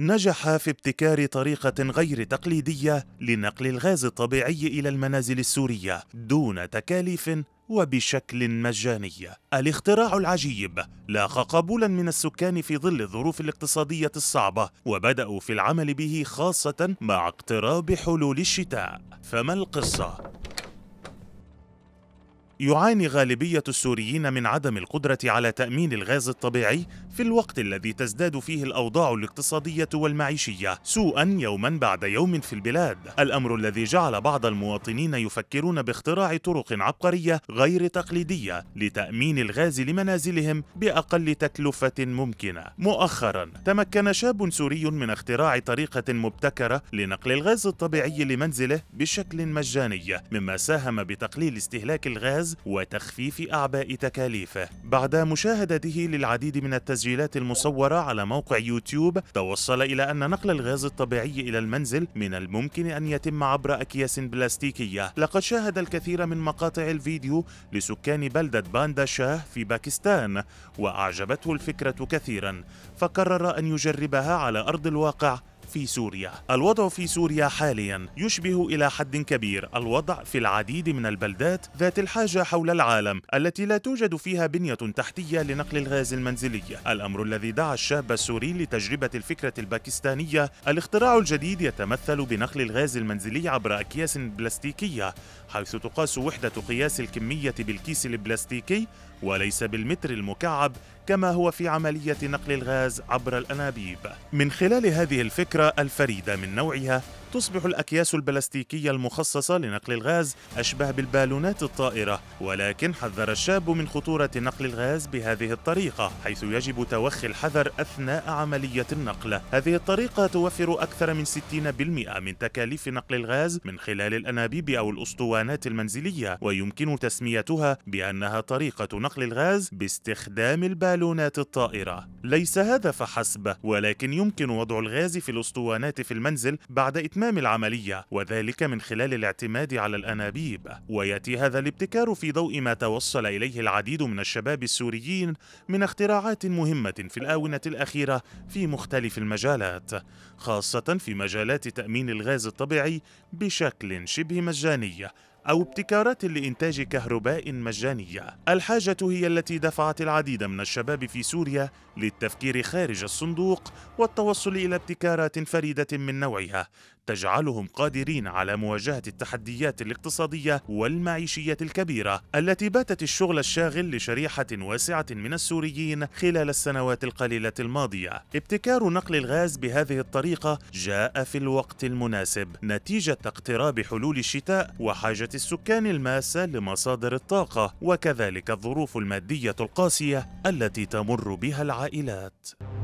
نجح في ابتكار طريقة غير تقليدية لنقل الغاز الطبيعي إلى المنازل السورية دون تكاليف وبشكل مجاني. الاختراع العجيب لاقى قبولا من السكان في ظل الظروف الاقتصادية الصعبة وبدأوا في العمل به خاصة مع اقتراب حلول الشتاء. فما القصة؟ يعاني غالبية السوريين من عدم القدرة على تأمين الغاز الطبيعي في الوقت الذي تزداد فيه الأوضاع الاقتصادية والمعيشية سوءا يوما بعد يوم في البلاد الأمر الذي جعل بعض المواطنين يفكرون باختراع طرق عبقرية غير تقليدية لتأمين الغاز لمنازلهم بأقل تكلفة ممكنة مؤخرا تمكن شاب سوري من اختراع طريقة مبتكرة لنقل الغاز الطبيعي لمنزله بشكل مجاني مما ساهم بتقليل استهلاك الغاز الجهاز وتخفيف أعباء تكاليفه بعد مشاهدته للعديد من التسجيلات المصورة على موقع يوتيوب توصل إلى أن نقل الغاز الطبيعي إلى المنزل من الممكن أن يتم عبر أكياس بلاستيكية لقد شاهد الكثير من مقاطع الفيديو لسكان بلدة باندا شاه في باكستان وأعجبته الفكرة كثيرا فقرر أن يجربها على أرض الواقع في سوريا الوضع في سوريا حاليا يشبه إلى حد كبير الوضع في العديد من البلدات ذات الحاجة حول العالم التي لا توجد فيها بنية تحتية لنقل الغاز المنزلي الأمر الذي دعا الشاب السوري لتجربة الفكرة الباكستانية الاختراع الجديد يتمثل بنقل الغاز المنزلي عبر أكياس بلاستيكية حيث تقاس وحدة قياس الكمية بالكيس البلاستيكي وليس بالمتر المكعب كما هو في عملية نقل الغاز عبر الأنابيب من خلال هذه الفكرة الفريدة من نوعها تصبح الأكياس البلاستيكية المخصصة لنقل الغاز أشبه بالبالونات الطائرة ولكن حذر الشاب من خطورة نقل الغاز بهذه الطريقة حيث يجب توخي الحذر أثناء عملية النقل هذه الطريقة توفر أكثر من 60% من تكاليف نقل الغاز من خلال الأنابيب أو الأسطوانات المنزلية ويمكن تسميتها بأنها طريقة نقل الغاز باستخدام البالونات الطائرة ليس هذا فحسب ولكن يمكن وضع الغاز في الأسطوانات في المنزل بعد إتمام العملية وذلك من خلال الاعتماد على الأنابيب ويأتي هذا الابتكار في ضوء ما توصل إليه العديد من الشباب السوريين من اختراعات مهمة في الآونة الأخيرة في مختلف المجالات خاصة في مجالات تأمين الغاز الطبيعي بشكل شبه مجاني أو ابتكارات لإنتاج كهرباء مجانية. الحاجة هي التي دفعت العديد من الشباب في سوريا للتفكير خارج الصندوق والتوصل إلى ابتكارات فريدة من نوعها تجعلهم قادرين على مواجهة التحديات الاقتصادية والمعيشية الكبيرة التي باتت الشغل الشاغل لشريحة واسعة من السوريين خلال السنوات القليلة الماضية. ابتكار نقل الغاز بهذه الطريقة جاء في الوقت المناسب نتيجة اقتراب حلول الشتاء وحاجة السكان الماسة لمصادر الطاقة وكذلك الظروف المادية القاسية التي تمر بها العائلات